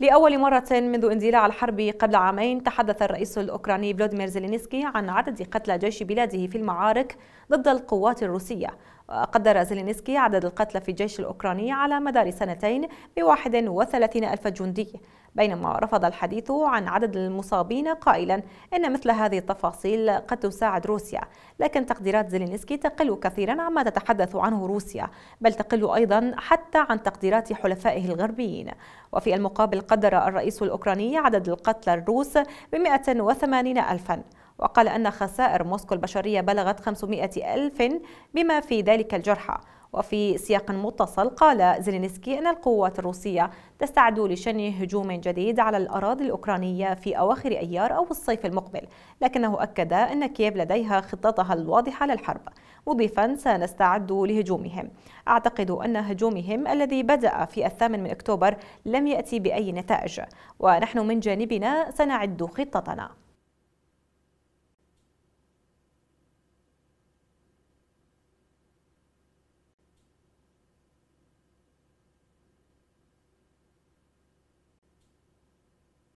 لأول مرة منذ اندلاع الحرب قبل عامين تحدث الرئيس الأوكراني فلوديمير زيلينسكي عن عدد قتلى جيش بلاده في المعارك ضد القوات الروسية قدر زيلينسكي عدد القتلى في الجيش الأوكراني على مدار سنتين ب 31 ألف جندي بينما رفض الحديث عن عدد المصابين قائلا إن مثل هذه التفاصيل قد تساعد روسيا لكن تقديرات زيلينسكي تقل كثيرا عما تتحدث عنه روسيا بل تقل أيضا حتى عن تقديرات حلفائه الغربيين وفي المقابل قدر الرئيس الأوكراني عدد القتلى الروس ب 180 ألفا وقال أن خسائر موسكو البشرية بلغت 500 ألف بما في ذلك الجرحى وفي سياق متصل قال زيلينسكي أن القوات الروسية تستعد لشن هجوم جديد على الأراضي الأوكرانية في أواخر أيار أو الصيف المقبل لكنه أكد أن كييف لديها خطتها الواضحة للحرب مضيفا سنستعد لهجومهم أعتقد أن هجومهم الذي بدأ في الثامن من أكتوبر لم يأتي بأي نتائج ونحن من جانبنا سنعد خطتنا